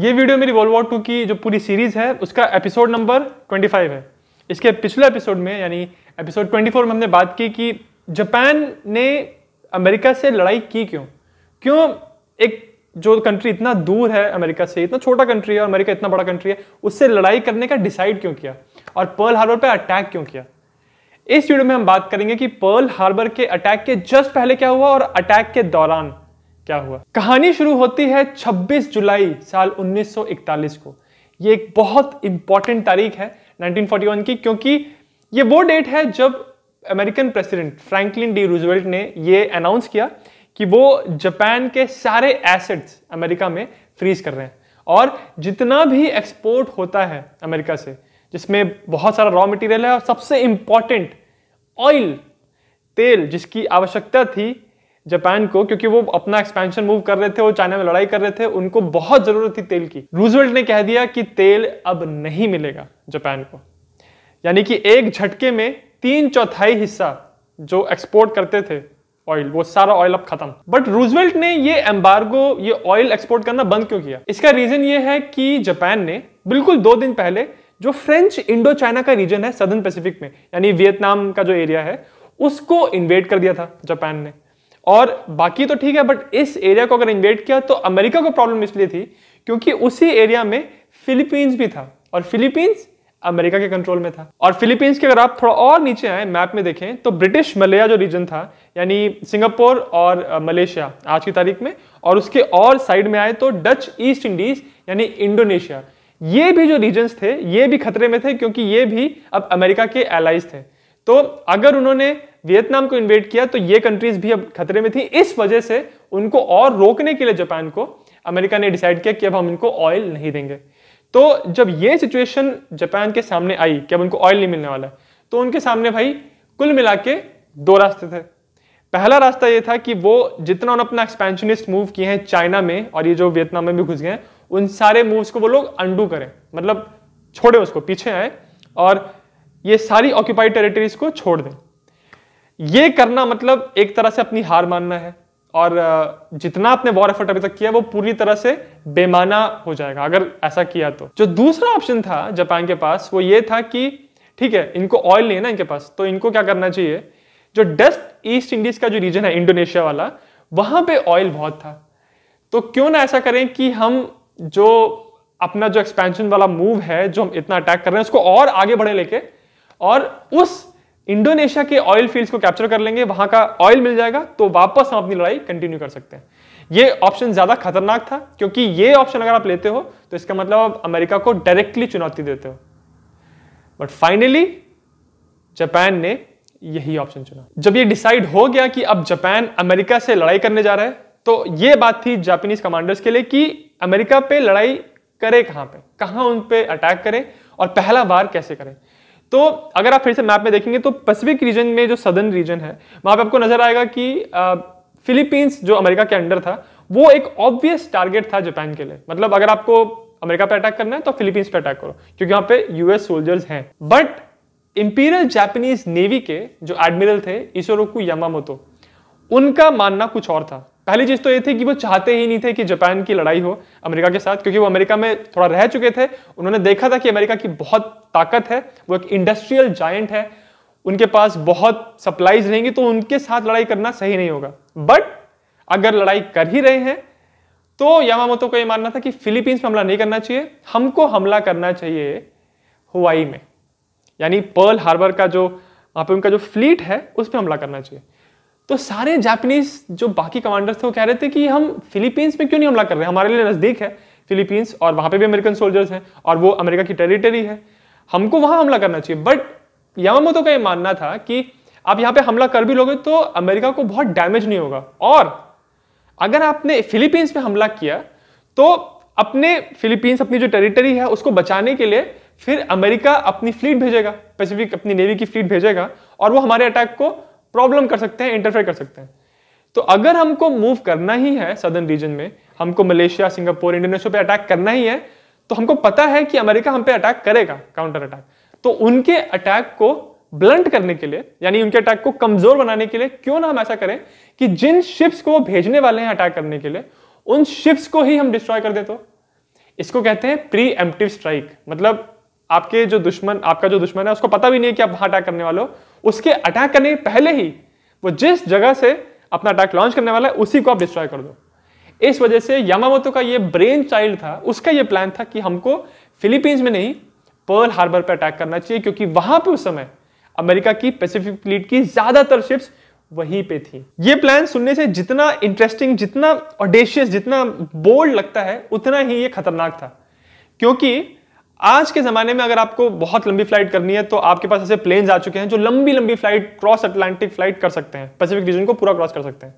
ये वीडियो मेरी world war to की जो पूरी सीरीज है उसका एपिसोड नंबर 25 है इसके पिछले एपिसोड में यानी एपिसोड 24 में हमने बात की कि जापान ने अमेरिका से लड़ाई की क्यों क्यों एक जो कंट्री इतना दूर है अमेरिका से इतना छोटा कंट्री है और अमेरिका इतना बड़ा कंट्री है उससे लड़ाई करने का डिसाइड क्यों किया और पर्ल हार्बर पर अटैक क्यों किया इस वीडियो में हम बात करेंगे कि पर्ल हार्बर के अटैक के जस्ट पहले क्या हुआ और अटैक के दौरान क्या हुआ कहानी शुरू होती है 26 जुलाई साल 1941 को ये एक बहुत इंपॉर्टेंट तारीख है 1941 की क्योंकि ये वो डेट है जब American president Franklin D Roosevelt ने ये अनाउंस किया कि वो जापान के सारे एसेट्स अमेरिका में फ्रीज कर रहे हैं और जितना भी एक्सपोर्ट होता है अमेरिका से जिसमें बहुत सारा रॉ मटेरियल है और सबसे इंपॉर्टेंट ऑयल तेल जिसकी आवश्यकता थी जापान को क्योंकि वो अपना एक्सपेंशन मूव कर रहे थे वो चाइना में लड़ाई कर रहे थे उनको बहुत जरूरत थी तेल की रूजवेल्ट ने कह दिया कि तेल अब नहीं मिलेगा जापान को यानी कि एक झटके में तीन चौथाई हिस्सा जो एक्सपोर्ट करते थे ऑयल वो सारा ऑयल अब खत्म बट रूजवेल्ट ने ये एम्बार्गो ये ऑयल एक्सपोर्ट करना बंद क्यों किया इसका रीजन ये है कि जापान ने बिल्कुल दो दिन पहले जो फ्रेंच इंडो चाइना का रीजन है सदर्न पैसिफिक में यानी वियतनाम का जो एरिया है उसको इन्वेट कर दिया था जापान ने और बाकी तो ठीक है बट इस एरिया को अगर इन्वेट किया तो अमेरिका को प्रॉब्लम इसलिए थी क्योंकि उसी एरिया में फिलीपींस भी था और फिलीपींस अमेरिका के कंट्रोल में था और फिलीपींस के अगर आप थोड़ा और नीचे आए मैप में देखें तो ब्रिटिश मलया जो रीजन था यानी सिंगापुर और मलेशिया uh, आज की तारीख में और उसके और साइड में आए तो डच ईस्ट इंडीज यानी इंडोनेशिया ये भी जो रीजन्स थे ये भी खतरे में थे क्योंकि ये भी अब अमेरिका के एलाइज थे तो अगर उन्होंने वियतनाम को इन्वेट किया तो ये कंट्रीज भी अब खतरे में थी इस वजह से उनको और रोकने के लिए जापान को अमेरिका ने डिसाइड किया कि अब हम इनको ऑयल नहीं देंगे तो जब ये सिचुएशन जापान के सामने आई कि अब उनको ऑयल नहीं मिलने वाला तो उनके सामने भाई कुल मिला के दो रास्ते थे पहला रास्ता ये था कि वो जितना उन्होंने अपना एक्सपेंशनिस्ट मूव किए हैं चाइना में और ये जो वियतनाम में भी घुस गए हैं उन सारे मूव्स को वो लोग अंडू करें मतलब छोड़े उसको पीछे आए और ये सारी ऑक्यूपाइड टेरिटरीज को छोड़ दें ये करना मतलब एक तरह से अपनी हार मानना है और जितना आपने वॉर एफर्ट अभी तक किया वो पूरी तरह से बेमाना हो जाएगा अगर ऐसा किया तो जो दूसरा ऑप्शन था जापान के पास वो ये था कि ठीक है इनको ऑयल नहीं है ना इनके पास तो इनको क्या करना चाहिए जो डेस्ट ईस्ट इंडीज का जो रीजन है इंडोनेशिया वाला वहां पे ऑयल बहुत था तो क्यों ना ऐसा करें कि हम जो अपना जो एक्सपेंशन वाला मूव है जो हम इतना अटैक कर रहे हैं उसको और आगे बढ़े लेके और उस इंडोनेशिया के ऑयल फील्ड्स को कैप्चर कर लेंगे वहां का ऑयल मिल जाएगा तो वापस हम अपनी लड़ाई कंटिन्यू कर सकते हैं ये ऑप्शन ज्यादा खतरनाक था क्योंकि ये ऑप्शन अगर आप लेते हो तो इसका मतलब आप अमेरिका को डायरेक्टली चुनौती देते हो बट फाइनली जापान ने यही ऑप्शन चुना जब ये डिसाइड हो गया कि अब जापान अमेरिका से लड़ाई करने जा रहा है तो ये बात थी जापानीज कमांडर्स के लिए कि अमेरिका पे लड़ाई करे कहां पे कहां उन पे अटैक करें और पहला बार कैसे करें तो अगर आप फिर से मैप में देखेंगे तो पैसिफिक रीजन में जो सदर्न रीजन है वहां पे आपको नजर आएगा कि फिलीपींस जो अमेरिका के अंडर था वो एक ऑब्वियस टारगेट था जापान के लिए मतलब अगर आपको अमेरिका पर अटैक करना है तो फिलीपींस पर अटैक करो क्योंकि वहां पे यूएस सोल्जर्स हैं बट इंपीरियल जापानीज नेवी के जो एडमिरल थे ईशोरोकू यामामोतो उनका मानना कुछ और था पहली चीज तो ये थी कि वो चाहते ही नहीं थे कि जापान की लड़ाई हो अमेरिका के साथ क्योंकि वो अमेरिका में थोड़ा रह चुके थे उन्होंने देखा था कि अमेरिका की बहुत ताकत है वो एक इंडस्ट्रियल जाइंट है उनके पास बहुत सप्लाईज रहेंगी तो उनके साथ लड़ाई करना सही नहीं होगा बट अगर लड़ाई कर ही रहे हैं तो यामामोतो को ये मानना था कि फिलीपींस में हमला नहीं करना चाहिए हमको हमला करना चाहिए हुआई में यानी पर्ल हार्बर का जो वहां पे उनका जो फ्लीट है उस पर हमला करना चाहिए तो सारे जापानीज जो बाकी कमांडर्स थे वो कह रहे थे कि हम फिलीपींस में क्यों नहीं हमला कर रहे हमारे लिए नज़दीक है फिलीपींस और वहाँ पे भी अमेरिकन सोल्जर्स हैं और वो अमेरिका की टेरिटरी है हमको वहाँ हमला करना चाहिए बट यामामोतो का ये मानना था कि आप यहाँ पे हमला कर भी लोगे तो अमेरिका को बहुत डैमेज नहीं होगा और अगर आपने फिलीपींस में हमला किया तो अपने फिलीपींस अपनी जो टेरिटरी है उसको बचाने के लिए फिर अमेरिका अपनी फ्लीट भेजेगा पैसिफिक अपनी नेवी की फ्लीट भेजेगा और वो हमारे अटैक को प्रॉब्लम कर सकते हैं इंटरफेयर कर सकते हैं तो अगर हमको मूव करना ही है सदर्न रीजन में हमको मलेशिया सिंगापुर इंडोनेशिया पे अटैक करना ही है तो हमको पता है कि अमेरिका हम पे अटैक करेगा काउंटर अटैक तो उनके अटैक को ब्लंट करने के लिए यानी उनके अटैक को कमजोर बनाने के लिए क्यों ना हम ऐसा करें कि जिन शिप्स को वो भेजने वाले हैं अटैक करने के लिए उन शिप्स को ही हम डिस्ट्रॉय कर दे तो इसको कहते हैं प्री एम्प्टिव स्ट्राइक मतलब आपके जो दुश्मन आपका जो दुश्मन है उसको पता भी नहीं है कि आप वहां अटैक करने वाले हो उसके अटैक करने के पहले ही वो जिस जगह से अपना अटैक लॉन्च करने वाला है उसी को आप डिस्ट्रॉय कर दो इस वजह से यामामोतो का ये ब्रेन चाइल्ड था उसका ये प्लान था कि हमको फिलीपींस में नहीं पर्ल हार्बर पर अटैक करना चाहिए क्योंकि वहां पर उस समय अमेरिका की पैसिफिक फ्लीट की ज्यादातर शिप्स वहीं पे थी ये प्लान सुनने से जितना इंटरेस्टिंग जितना ऑडेशियस जितना बोल्ड लगता है उतना ही ये खतरनाक था क्योंकि आज के ज़माने में अगर आपको बहुत लंबी फ्लाइट करनी है तो आपके पास ऐसे प्लेन्स आ चुके हैं जो लंबी लंबी फ्लाइट क्रॉस अटलांटिक फ्लाइट कर सकते हैं पैसिफिक रीजन को पूरा क्रॉस कर सकते हैं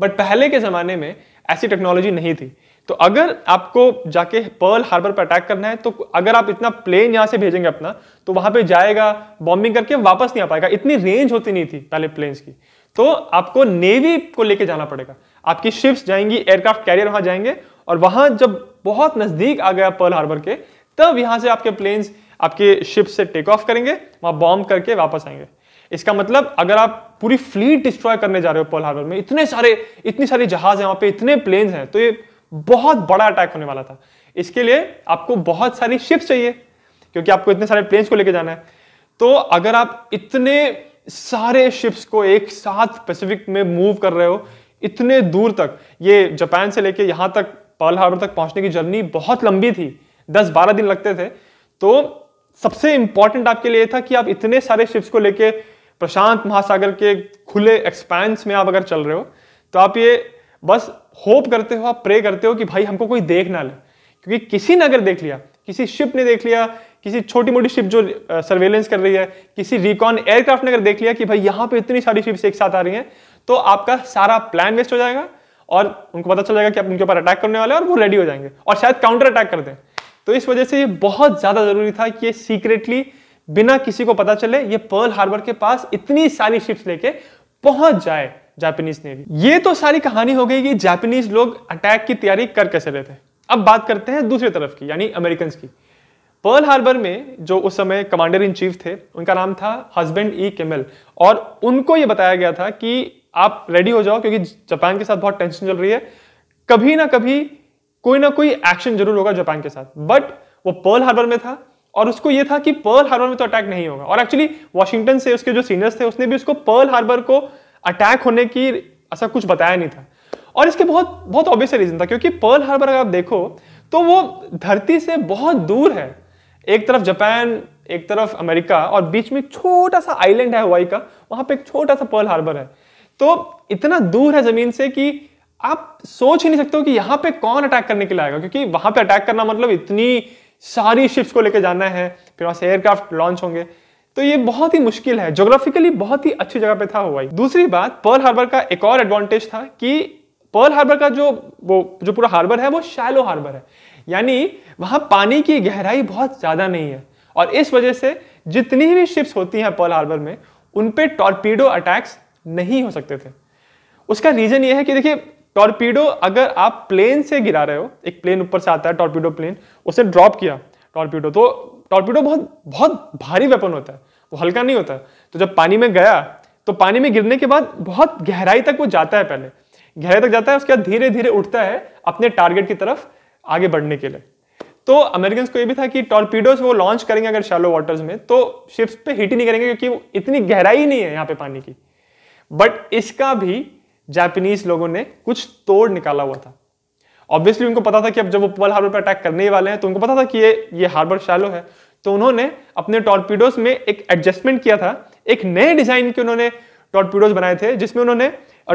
बट पहले के ज़माने में ऐसी टेक्नोलॉजी नहीं थी तो अगर आपको जाके पर्ल हार्बर पर अटैक करना है तो अगर आप इतना प्लेन यहां से भेजेंगे अपना तो वहां पे जाएगा बॉम्बिंग करके वापस नहीं आ पाएगा इतनी रेंज होती नहीं थी पहले प्लेन्स की तो आपको नेवी को लेके जाना पड़ेगा आपकी शिप्स जाएंगी एयरक्राफ्ट कैरियर वहां जाएंगे और वहां जब बहुत नजदीक आ गया पर्ल हार्बर के तब यहां से आपके प्लेन्स आपके शिप से टेक ऑफ करेंगे वहां बॉम्ब करके वापस आएंगे इसका मतलब अगर आप पूरी फ्लीट डिस्ट्रॉय करने जा रहे हो पर्ल हार्बर में इतने सारे इतनी सारी जहाज है वहां पे इतने प्लेन्स हैं तो ये बहुत बड़ा अटैक होने वाला था इसके लिए आपको बहुत सारी शिप्स चाहिए क्योंकि आपको इतने सारे प्लेन्स को लेकर जाना है तो अगर आप इतने सारे शिप्स को एक साथ पैसिफिक में मूव कर रहे हो इतने दूर तक ये जापान से लेके यहां तक पर्ल हार्बर तक पहुंचने की जर्नी बहुत लंबी थी दस बारह दिन लगते थे तो सबसे इंपॉर्टेंट आपके लिए था कि आप इतने सारे शिप्स को लेके प्रशांत महासागर के खुले एक्सपैंस में आप अगर चल रहे हो तो आप ये बस होप करते हो आप प्रे करते हो कि भाई हमको कोई देख ना ले क्योंकि किसी ने अगर देख लिया किसी शिप ने देख लिया किसी छोटी मोटी शिप जो सर्वेलेंस कर रही है किसी रिकॉन एयरक्राफ्ट ने अगर देख लिया कि भाई यहाँ पे इतनी सारी शिप्स एक साथ आ रही हैं तो आपका सारा प्लान वेस्ट हो जाएगा और उनको पता चल जाएगा कि आप उनके ऊपर अटैक करने वाले हैं और वो रेडी हो जाएंगे और शायद काउंटर अटैक कर दें तो इस वजह से ये बहुत ज़्यादा ज़रूरी था कि ये सीक्रेटली बिना किसी को पता चले ये पर्ल हार्बर के पास इतनी सारी शिप्स लेके पहुंच जाए जापानीज नेवी ये तो सारी कहानी हो गई कि जापानीज लोग अटैक की तैयारी कर कैसे रहे थे अब बात करते हैं दूसरी तरफ की यानी अमेरिकन की पर्ल हार्बर में जो उस समय कमांडर इन चीफ थे उनका नाम था हस्बैंड ई केमल और उनको ये बताया गया था कि आप रेडी हो जाओ क्योंकि जापान के साथ बहुत टेंशन चल रही है कभी ना कभी कोई ना कोई एक्शन जरूर होगा जापान के साथ बट वो पर्ल हार्बर में था और उसको ये था कि पर्ल हार्बर में तो अटैक नहीं होगा और एक्चुअली वॉशिंगटन से उसके जो सीनियर्स थे उसने भी उसको पर्ल हार्बर को अटैक होने की ऐसा कुछ बताया नहीं था और इसके बहुत बहुत ऑब्वियस रीजन था क्योंकि पर्ल हार्बर अगर आप देखो तो वो धरती से बहुत दूर है एक तरफ जापान एक तरफ अमेरिका और बीच में छोटा सा आइलैंड है हवाई का वहां पे एक छोटा सा पर्ल हार्बर है तो इतना दूर है जमीन से कि आप सोच ही नहीं सकते हो कि यहां पे कौन अटैक करने के लिए आएगा क्योंकि वहां पे अटैक करना मतलब इतनी सारी शिप्स को लेकर जाना है फिर वहां से एयरक्राफ्ट लॉन्च होंगे तो ये बहुत ही मुश्किल है जोग्राफिकली बहुत ही अच्छी जगह पे था हुआ दूसरी बात पर्ल हार्बर का एक और एडवांटेज था कि पर्ल हार्बर का जो वो जो पूरा हार्बर है वो शैलो हार्बर है यानी वहां पानी की गहराई बहुत ज्यादा नहीं है और इस वजह से जितनी भी शिप्स होती हैं पर्ल हार्बर में उन पर टॉर्पीडो अटैक्स नहीं हो सकते थे उसका रीजन ये है कि देखिए टॉर्पीडो अगर आप प्लेन से गिरा रहे हो एक प्लेन ऊपर से आता है टॉर्पीडो प्लेन उसे ड्रॉप किया टॉर्पीडो तो टॉर्पीडो बहुत बहुत भारी वेपन होता है वो हल्का नहीं होता तो जब पानी में गया तो पानी में गिरने के बाद बहुत गहराई तक वो जाता है पहले गहराई तक जाता है उसके बाद धीरे धीरे उठता है अपने टारगेट की तरफ आगे बढ़ने के लिए तो अमेरिकन को ये भी था कि टॉर्पीडोज वो लॉन्च करेंगे अगर शैलो वाटर्स में तो शिप्स पे हिट ही नहीं करेंगे क्योंकि इतनी गहराई नहीं है यहाँ पे पानी की बट इसका भी जापानीज लोगों ने कुछ तोड़ निकाला हुआ था ऑब्वियसली उनको पता था कि अब जब वो पर्ल हार्बर पर अटैक करने ही वाले हैं तो उनको पता था कि ये ये हार्बर शैलो है तो उन्होंने अपने टॉर्पीडोज में एक एडजस्टमेंट किया था एक नए डिजाइन के उन्होंने टॉर्पीडोज बनाए थे जिसमें उन्होंने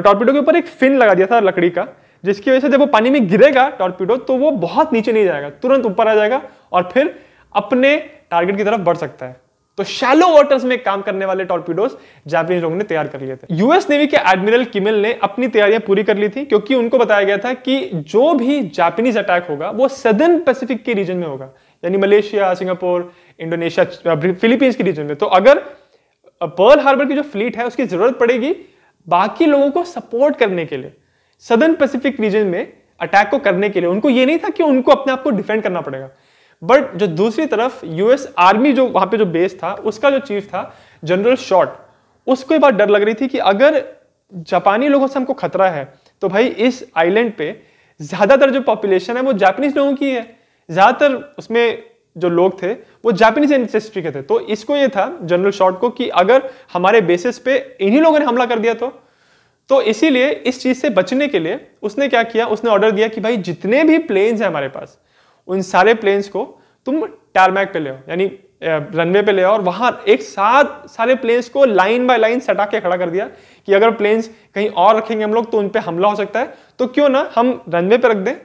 टॉर्पीडो के ऊपर एक फिन लगा दिया था लकड़ी का जिसकी वजह से जब वो पानी में गिरेगा टॉर्पीडो तो वो बहुत नीचे नहीं जाएगा तुरंत ऊपर आ जाएगा और फिर अपने टारगेट की तरफ बढ़ सकता है तो शैलो वाटर्स में काम करने वाले टॉर्पीडोज जापानीज लोगों ने तैयार कर लिए थे यूएस नेवी के एडमिरल किमिल ने अपनी तैयारियां पूरी कर ली थी क्योंकि उनको बताया गया था कि जो भी जापानीज अटैक होगा वो सदर्न पैसिफिक के रीजन में होगा यानी मलेशिया सिंगापुर इंडोनेशिया फिलीपींस के रीजन में तो अगर पर्ल हार्बर की जो फ्लीट है उसकी जरूरत पड़ेगी बाकी लोगों को सपोर्ट करने के लिए सदर्न पैसिफिक रीजन में अटैक को करने के लिए उनको ये नहीं था कि उनको अपने आप को डिफेंड करना पड़ेगा बट जो दूसरी तरफ यूएस आर्मी जो वहां पे जो बेस था उसका जो चीफ था जनरल शॉर्ट उसको एक बार डर लग रही थी कि अगर जापानी लोगों से हमको खतरा है तो भाई इस आइलैंड पे ज़्यादातर जो पॉपुलेशन है वो जापानीज लोगों की है ज़्यादातर उसमें जो लोग थे वो जापानीज इंडस्ट्री के थे तो इसको ये था जनरल शॉर्ट को कि अगर हमारे बेसिस पे इन्हीं लोगों ने हमला कर दिया तो तो इसीलिए इस चीज़ से बचने के लिए उसने क्या किया उसने ऑर्डर दिया कि भाई जितने भी प्लेन्स हैं हमारे पास उन सारे प्लेन्स को तुम टारमैक पे ले आओ यानी रनवे पे ले आओ और वहां एक साथ सारे प्लेन्स को लाइन बाय लाइन सटा के खड़ा कर दिया कि अगर प्लेन्स कहीं और रखेंगे हम लोग तो उन पर हमला हो सकता है तो क्यों ना हम रनवे पे रख दें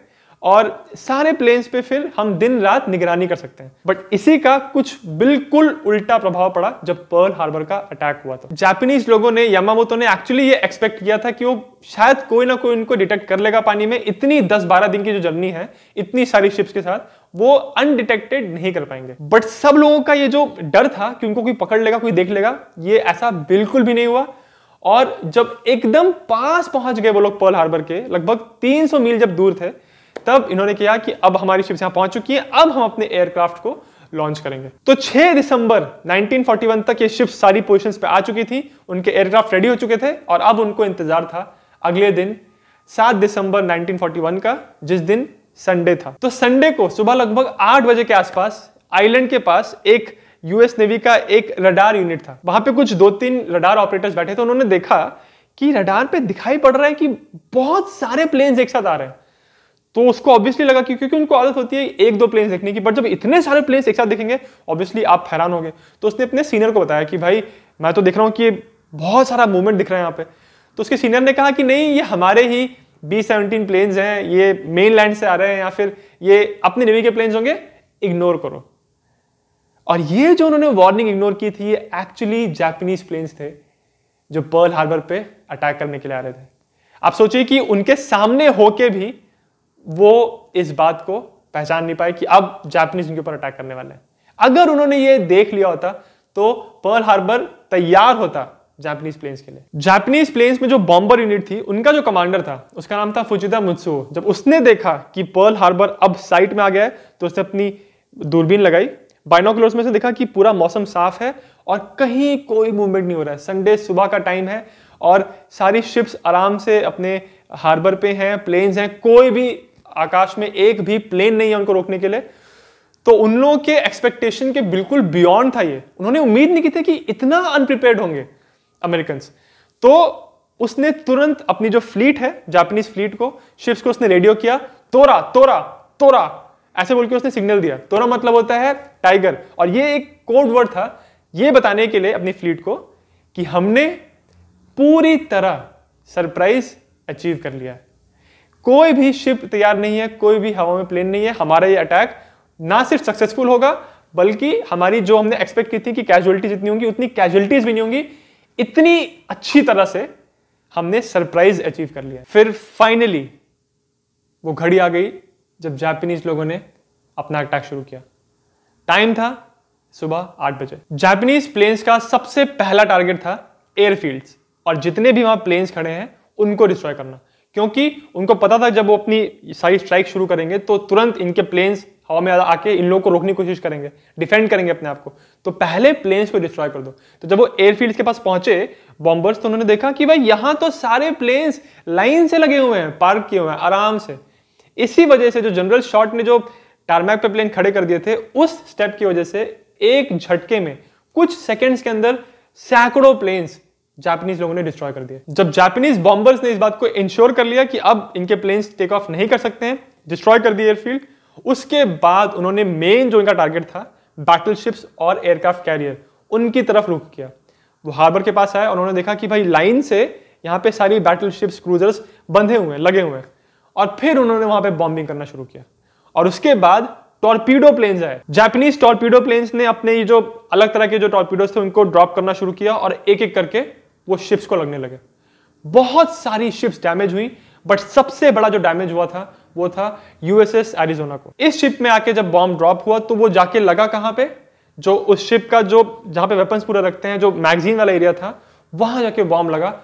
और सारे प्लेन्स पे फिर हम दिन रात निगरानी कर सकते हैं बट इसी का कुछ बिल्कुल उल्टा प्रभाव पड़ा जब पर्ल हार्बर का अटैक हुआ था जापानीज लोगों ने यमामोतो ने एक्चुअली ये एक्सपेक्ट किया था कि वो शायद कोई ना कोई उनको डिटेक्ट कर लेगा पानी में इतनी 10-12 दिन की जो जर्नी है इतनी सारी शिप्स के साथ वो अनडिटेक्टेड नहीं कर पाएंगे बट सब लोगों का ये जो डर था कि उनको कोई पकड़ लेगा कोई देख लेगा ये ऐसा बिल्कुल भी नहीं हुआ और जब एकदम पास पहुंच गए वो लोग पर्ल हार्बर के लगभग 300 मील जब दूर थे तब इन्होंने किया कि अब हमारी शिप्स यहां पहुंच चुकी है अब हम अपने एयरक्राफ्ट को लॉन्च करेंगे तो 6 दिसंबर 1941 तक ये शिप्स सारी पोजिशन पे आ चुकी थी उनके एयरक्राफ्ट रेडी हो चुके थे और अब उनको इंतजार था अगले दिन 7 दिसंबर 1941 का जिस दिन संडे था तो संडे को सुबह लगभग 8 बजे के आसपास आइलैंड के पास एक यूएस नेवी का एक रडार यूनिट था वहां पे कुछ दो तीन रडार ऑपरेटर्स बैठे थे उन्होंने देखा कि रडार पे दिखाई पड़ रहा है कि बहुत सारे प्लेन्स एक साथ आ रहे हैं तो उसको ऑब्वियसली लगा क्यों क्योंकि उनको आदत होती है एक दो प्लेन्स देखने की बट जब इतने सारे प्लेन्स एक साथ देखेंगे ऑब्वियसली आप हैरान होंगे तो उसने अपने सीनियर को बताया कि भाई मैं तो देख रहा हूँ कि बहुत सारा मूवमेंट दिख रहा है यहाँ पे तो उसके सीनियर ने कहा कि नहीं ये हमारे ही बी सेवनटीन प्लेन्स हैं ये मेन लैंड से आ रहे हैं या फिर ये अपने नेवी के प्लेन्स होंगे इग्नोर करो और ये जो उन्होंने वार्निंग इग्नोर की थी ये एक्चुअली जापानीज प्लेन्स थे जो पर्ल हार्बर पे अटैक करने के लिए आ रहे थे आप सोचिए कि उनके सामने होके भी वो इस बात को पहचान नहीं पाए कि अब जापानीज उनके ऊपर अटैक करने वाले हैं अगर उन्होंने ये देख लिया होता तो पर्ल हार्बर तैयार होता जापानीज प्लेन्स के लिए जापानीज प्लेन्स में जो बॉम्बर यूनिट थी उनका जो कमांडर था उसका नाम था फुजिदा मुत्सु जब उसने देखा कि पर्ल हार्बर अब साइट में आ गया है तो उसने अपनी दूरबीन लगाई बाइनोकुलर्स में से देखा कि पूरा मौसम साफ है और कहीं कोई मूवमेंट नहीं हो रहा है संडे सुबह का टाइम है और सारी शिप्स आराम से अपने हार्बर पे हैं प्लेन्स हैं कोई भी आकाश में एक भी प्लेन नहीं है उनको रोकने के लिए तो उन लोगों के एक्सपेक्टेशन के बिल्कुल बियॉन्ड था ये उन्होंने उम्मीद नहीं की थी कि इतना अनप्रिपेयर्ड होंगे अमेरिकन तो उसने तुरंत अपनी जो फ्लीट है जापानीज फ्लीट को शिप्स को उसने रेडियो किया तोरा तोरा तोरा ऐसे बोल के उसने सिग्नल दिया तोरा मतलब होता है टाइगर और ये एक कोड वर्ड था ये बताने के लिए अपनी फ्लीट को कि हमने पूरी तरह सरप्राइज अचीव कर लिया है कोई भी शिप तैयार नहीं है कोई भी हवा में प्लेन नहीं है हमारा ये अटैक ना सिर्फ सक्सेसफुल होगा बल्कि हमारी जो हमने एक्सपेक्ट की थी कि कैजुअलिटीज इतनी होंगी उतनी कैजुअलिटीज भी नहीं होंगी इतनी अच्छी तरह से हमने सरप्राइज अचीव कर लिया फिर फाइनली वो घड़ी आ गई जब जापानीज लोगों ने अपना अटैक शुरू किया टाइम था सुबह आठ बजे जापानीज प्लेन्स का सबसे पहला टारगेट था एयरफील्ड्स और जितने भी वहां प्लेन्स खड़े हैं उनको डिस्ट्रॉय करना क्योंकि उनको पता था जब वो अपनी सारी स्ट्राइक शुरू करेंगे तो तुरंत इनके प्लेन्स हवा में आके इन लोगों को रोकने की कोशिश करेंगे डिफेंड करेंगे अपने आप को तो पहले प्लेन्स को डिस्ट्रॉय कर दो तो जब वो एयरफील्ड के पास पहुंचे बॉम्बर्स तो उन्होंने देखा कि भाई यहाँ तो सारे प्लेन्स लाइन से लगे हुए हैं पार्क किए हुए हैं आराम से इसी वजह से जो जनरल शॉट ने जो टारमैक पे प्लेन खड़े कर दिए थे उस स्टेप की वजह से एक झटके में कुछ सेकेंड्स के अंदर सैकड़ों प्लेन्स जापानीज लोगों ने डिस्ट्रॉय कर दिया जब जापानीज बॉम्बर्स ने इस बात को इंश्योर कर लिया कि अब इनके प्लेन्स टेक ऑफ नहीं कर सकते हैं डिस्ट्रॉय कर दिए एयरफील्ड उसके बाद उन्होंने मेन जो इनका टारगेट था शिप्स और एयरक्राफ्ट कैरियर उनकी तरफ रुख किया वो हार्बर के पास आया उन्होंने देखा कि भाई लाइन से यहाँ पे सारी शिप्स क्रूजर्स बंधे हुए हैं लगे हुए हैं और फिर उन्होंने वहां पे बॉम्बिंग करना शुरू किया और उसके बाद टॉर्पीडो प्लेन्स आए जापानीज टॉर्पीडो प्लेन्स ने अपने ये जो अलग तरह के जो टॉर्पीडोज थे उनको ड्रॉप करना शुरू किया और एक एक करके वो शिप्स को लगने लगे बहुत सारी शिप्स डैमेज हुई बट सबसे बड़ा जो डैमेज हुआ था वो था यूएसएस एरिजोना को इस शिप में आके जब बॉम्ब ड्रॉप हुआ तो वो जाके लगा कहां पे जो उस शिप का जो जहां पे वेपन्स पूरा रखते हैं जो मैगजीन वाला एरिया था वहां जाके बॉम्ब लगा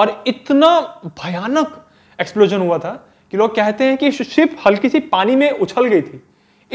और इतना भयानक एक्सप्लोजन हुआ था कि लोग कहते हैं कि शिप हल्की सी पानी में उछल गई थी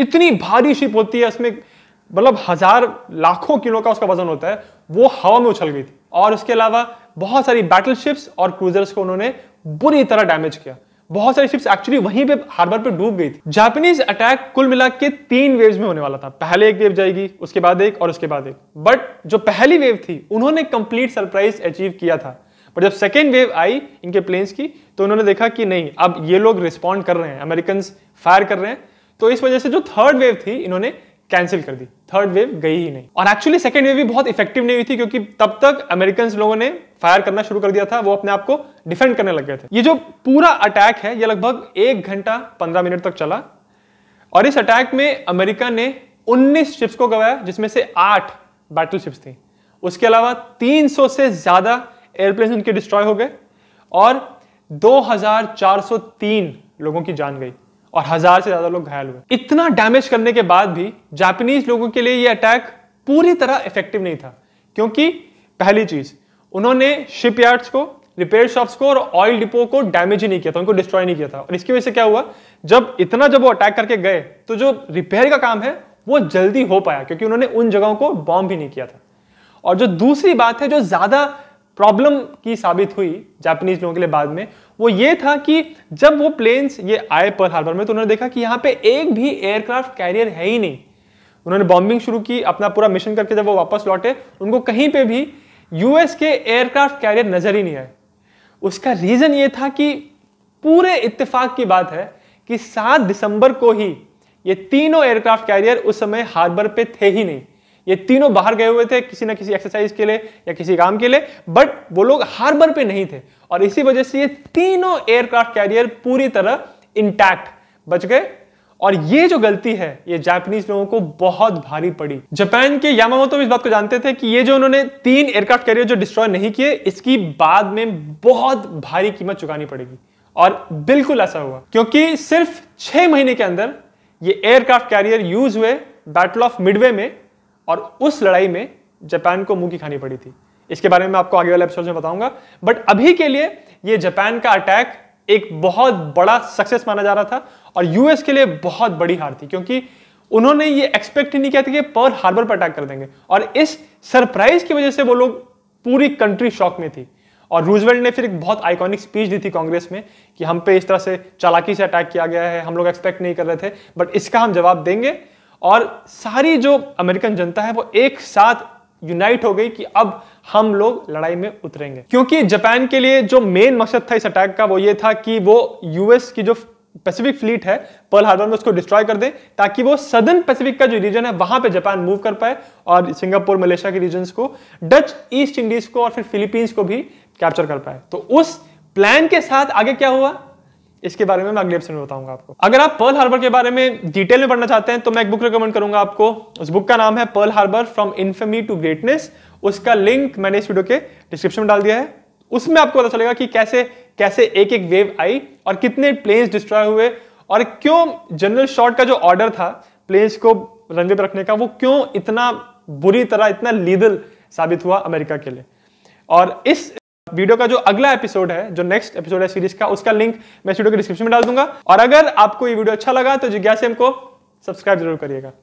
इतनी भारी शिप होती है इसमें मतलब हजार लाखों किलो का उसका वजन होता है वो हवा में उछल गई थी और उसके अलावा बहुत सारी बैटल शिप्स और क्रूजर्स को उन्होंने बुरी तरह डैमेज किया बहुत सारी शिप्स एक्चुअली वहीं पे हार्बर पे डूब गई थी जापानीज अटैक कुल मिला के तीन वेव्स में होने वाला था पहले एक वेव जाएगी उसके बाद एक और उसके बाद एक बट जो पहली वेव थी उन्होंने कंप्लीट सरप्राइज अचीव किया था पर जब सेकेंड वेव आई इनके प्लेन्स की तो उन्होंने देखा कि नहीं अब ये लोग रिस्पॉन्ड कर रहे हैं अमेरिकन फायर कर रहे हैं तो इस वजह से जो थर्ड वेव थी इन्होंने कैंसिल कर दी थर्ड वेव गई ही नहीं और एक्चुअली सेकेंड वेव भी बहुत इफेक्टिव नहीं हुई थी क्योंकि तब तक अमेरिकन लोगों ने फायर करना शुरू कर दिया था वो अपने आप को डिफेंड करने लग गए थे ये जो पूरा अटैक है ये लगभग एक घंटा पंद्रह मिनट तक चला और इस अटैक में अमेरिका ने 19 शिप्स को गवाया जिसमें से आठ बैटल शिप्स थी उसके अलावा 300 से ज्यादा एयरप्लेन उनके डिस्ट्रॉय हो गए और 2403 लोगों की जान गई और हजार से ज्यादा लोग घायल हुए इतना डैमेज करने के बाद भी जापानीज लोगों के लिए यह अटैक पूरी तरह इफेक्टिव नहीं था क्योंकि पहली चीज उन्होंने शिपयार्ड्स को रिपेयर शॉप्स को और ऑयल डिपो को डैमेज ही नहीं किया था उनको डिस्ट्रॉय नहीं किया था और इसकी वजह से क्या हुआ जब इतना जब वो अटैक करके गए तो जो रिपेयर का काम है वो जल्दी हो पाया क्योंकि उन्होंने उन जगहों को बॉम्ब भी नहीं किया था और जो दूसरी बात है जो ज्यादा प्रॉब्लम की साबित हुई जापानीज लोगों के लिए बाद में वो ये था कि जब वो प्लेन्स ये आए पर हार्बर में तो उन्होंने देखा कि यहाँ पे एक भी एयरक्राफ्ट कैरियर है ही नहीं उन्होंने बॉम्बिंग शुरू की अपना पूरा मिशन करके जब वो वापस लौटे उनको कहीं पे भी यूएस के एयरक्राफ्ट कैरियर नजर ही नहीं आए उसका रीजन ये था कि पूरे इत्तेफाक की बात है कि सात दिसंबर को ही ये तीनों एयरक्राफ्ट कैरियर उस समय हार्बर पे थे ही नहीं ये तीनों बाहर गए हुए थे किसी ना किसी एक्सरसाइज के लिए या किसी काम के लिए बट वो लोग हार्बर पे नहीं थे और इसी वजह से ये तीनों एयरक्राफ्ट कैरियर पूरी तरह इंटैक्ट बच गए और ये जो गलती है ये जापानीज लोगों को बहुत भारी पड़ी जापान के यामा तो इस बात को जानते थे कि ये जो उन्होंने तीन एयरक्राफ्ट कैरियर जो डिस्ट्रॉय नहीं किए इसकी बाद में बहुत भारी कीमत चुकानी पड़ेगी और बिल्कुल ऐसा हुआ क्योंकि सिर्फ छह महीने के अंदर ये एयरक्राफ्ट कैरियर यूज हुए बैटल ऑफ मिडवे में और उस लड़ाई में जापान को मुंह की खानी पड़ी थी इसके बारे में आपको आगे वाले एपिसोड में बताऊंगा बट अभी के लिए ये जापान का अटैक एक बहुत बड़ा सक्सेस माना जा रहा था और यूएस के लिए बहुत बड़ी हार थी क्योंकि उन्होंने ये एक्सपेक्ट ही नहीं किया था कि पर्ल हार्बर पर अटैक कर देंगे और इस सरप्राइज की वजह से वो लोग पूरी कंट्री शॉक में थी और रूजवेल्ट ने फिर एक बहुत आइकॉनिक स्पीच दी थी कांग्रेस में कि हम पे इस तरह से चालाकी से अटैक किया गया है हम लोग एक्सपेक्ट नहीं कर रहे थे बट इसका हम जवाब देंगे और सारी जो अमेरिकन जनता है वो एक साथ यूनाइट हो गई कि अब हम लोग लड़ाई में उतरेंगे क्योंकि जापान के लिए जो मेन मकसद था इस अटैक का वो ये था कि वो यूएस की जो पैसिफिक फ्लीट है पर्ल हार्बर में उसको डिस्ट्रॉय कर दे ताकि वो सदर्न पैसिफिक का जो रीजन है वहां पे जापान मूव कर पाए और सिंगापुर मलेशिया के रीजन को डच ईस्ट इंडीज को और फिर फिलीपींस को भी कैप्चर कर पाए तो उस प्लान के साथ आगे क्या हुआ इसके बारे में मैं अगले एपिसोड में बताऊंगा आपको अगर आप पर्ल हार्बर के बारे में डिटेल में पढ़ना चाहते हैं तो मैं एक बुक रिकमेंड करूंगा आपको उस बुक का नाम है Pearl Harbor from infamy to greatness उसका लिंक मैंने इस वीडियो के डिस्क्रिप्शन में डाल दिया है उसमें आपको पता चलेगा कि कैसे कैसे एक एक वेव आई और कितने प्लेन्स डिस्ट्रॉय हुए और क्यों जनरल शॉट का जो ऑर्डर था प्लेन्स को रनवे पर रखने का वो क्यों इतना बुरी तरह इतना लीदल साबित हुआ अमेरिका के लिए और इस वीडियो का जो अगला एपिसोड है जो नेक्स्ट एपिसोड है सीरीज का उसका लिंक मैं वीडियो के डिस्क्रिप्शन में डाल दूंगा और अगर आपको ये वीडियो अच्छा लगा तो जिज्ञासा को सब्सक्राइब जरूर करिएगा